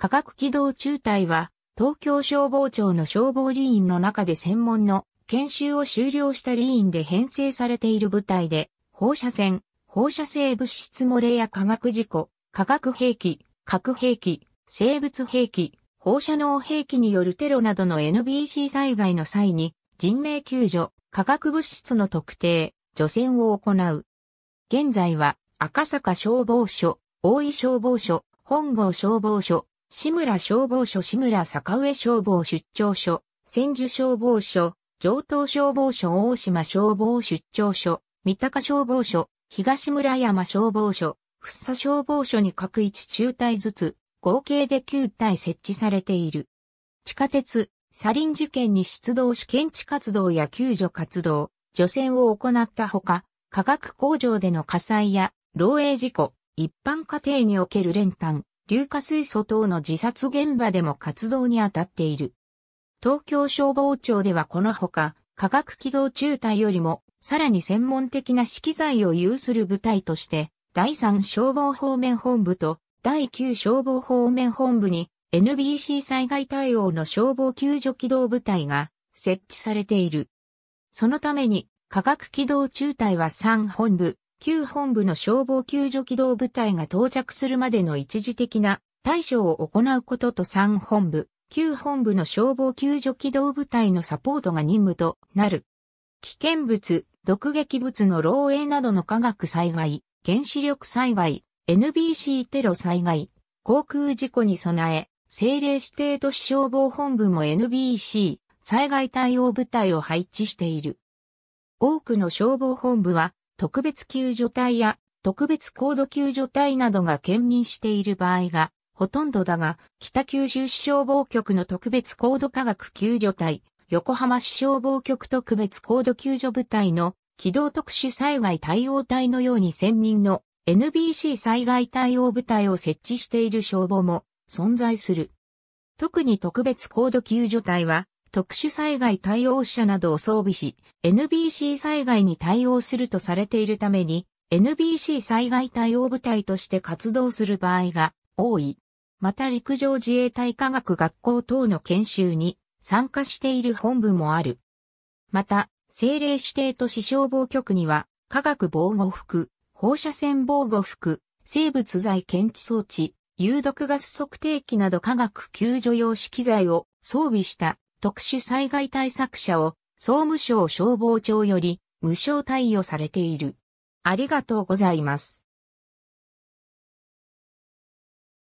化学機動中隊は、東京消防庁の消防理員の中で専門の研修を修了した理員で編成されている部隊で、放射線、放射性物質漏れや化学事故、化学兵器、核兵器、生物兵器、放射能兵器によるテロなどの NBC 災害の際に、人命救助、化学物質の特定、除染を行う。現在は、赤坂消防署、大井消防署、本郷消防署、志村消防署志村坂上消防出張所、千住消防署、上東消防署大島消防出張所、三鷹消防署、東村山消防署、福佐消防署に各一中隊ずつ、合計で9体設置されている。地下鉄、サリン事件に出動し検知活動や救助活動、除染を行ったほか、化学工場での火災や、漏洩事故、一般家庭における練炭、硫化水素等の自殺現場でも活動に当たっている。東京消防庁ではこのほか、化学機動中隊よりも、さらに専門的な資機材を有する部隊として、第3消防方面本部と第9消防方面本部に NBC 災害対応の消防救助機動部隊が設置されている。そのために、化学機動中隊は3本部、旧本部の消防救助機動部隊が到着するまでの一時的な対処を行うことと3本部、旧本部の消防救助機動部隊のサポートが任務となる。危険物、毒劇物の漏洩などの化学災害、原子力災害、NBC テロ災害、航空事故に備え、政令指定都市消防本部も NBC 災害対応部隊を配置している。多くの消防本部は特別救助隊や特別高度救助隊などが兼任している場合がほとんどだが、北九州市消防局の特別高度科学救助隊、横浜市消防局特別高度救助部隊の機動特殊災害対応隊のように専任の NBC 災害対応部隊を設置している消防も存在する。特に特別高度救助隊は特殊災害対応者などを装備し、NBC 災害に対応するとされているために、NBC 災害対応部隊として活動する場合が多い。また陸上自衛隊科学学校等の研修に参加している本部もある。また、政令指定都市消防局には、科学防護服、放射線防護服、生物剤検知装置、有毒ガス測定器など科学救助用資機材を装備した特殊災害対策者を総務省消防庁より無償貸与されている。ありがとうございます。